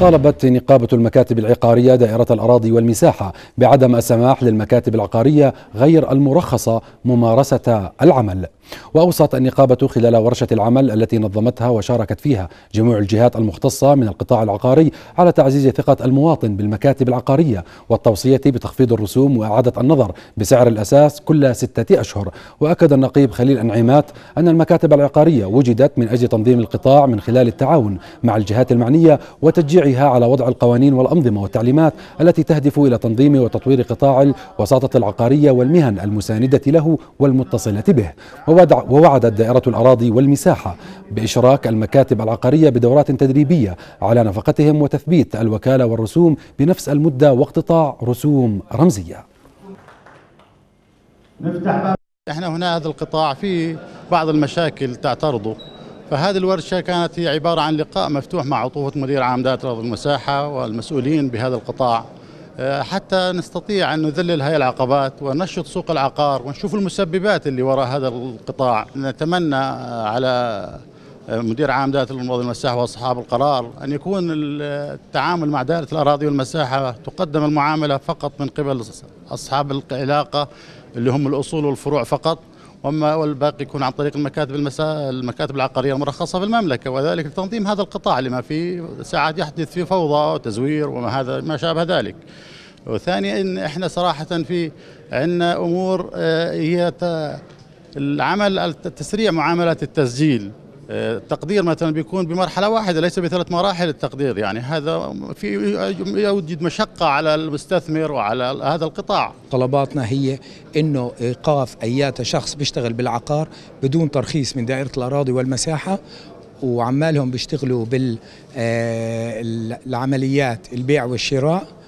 طالبت نقابة المكاتب العقارية دائرة الأراضي والمساحة بعدم السماح للمكاتب العقارية غير المرخصة ممارسة العمل وأوصت النقابة خلال ورشة العمل التي نظمتها وشاركت فيها جميع الجهات المختصة من القطاع العقاري على تعزيز ثقة المواطن بالمكاتب العقارية والتوصية بتخفيض الرسوم وإعادة النظر بسعر الأساس كل ستة أشهر وأكد النقيب خليل أنعيمات أن المكاتب العقارية وجدت من أجل تنظيم القطاع من خلال التعاون مع الجهات المعنية وتشجيعها على وضع القوانين والأنظمة والتعليمات التي تهدف إلى تنظيم وتطوير قطاع الوساطة العقارية والمهن المساندة له والمتصلة به ووعدت دائرة الأراضي والمساحة بإشراك المكاتب العقارية بدورات تدريبية على نفقتهم وتثبيت الوكالة والرسوم بنفس المدة واقتطاع رسوم رمزية نفتح احنا هنا هذا القطاع فيه بعض المشاكل تعترضه فهذه الورشة كانت هي عبارة عن لقاء مفتوح مع عطوفة مدير عام دائرة المساحة والمسؤولين بهذا القطاع آه، حتى نستطيع أن نذلل هذه العقبات ونشط سوق العقار ونشوف المسببات اللي وراء هذا القطاع نتمنى آه، على آه، مدير عام دائرة الاراضي المساحة وأصحاب القرار أن يكون التعامل مع دائرة الأراضي والمساحة تقدم المعاملة فقط من قبل أصحاب العلاقة اللي هم الأصول والفروع فقط وما والباقي يكون عن طريق المكاتب المسا... المكاتب العقاريه المرخصه في المملكه وذلك لتنظيم هذا القطاع لما في ساعات يحدث فيه فوضى وتزوير وما هذا ما شابه ذلك. وثانيا ان احنا صراحه في عندنا امور آه، هي العمل تسريع معاملات التسجيل التقدير مثلا بيكون بمرحله واحده ليس بثلاث مراحل التقدير يعني هذا في يوجد مشقه على المستثمر وعلى هذا القطاع طلباتنا هي انه ايقاف ايات شخص بيشتغل بالعقار بدون ترخيص من دائره الاراضي والمساحه وعمالهم بيشتغلوا بالعمليات آه، البيع والشراء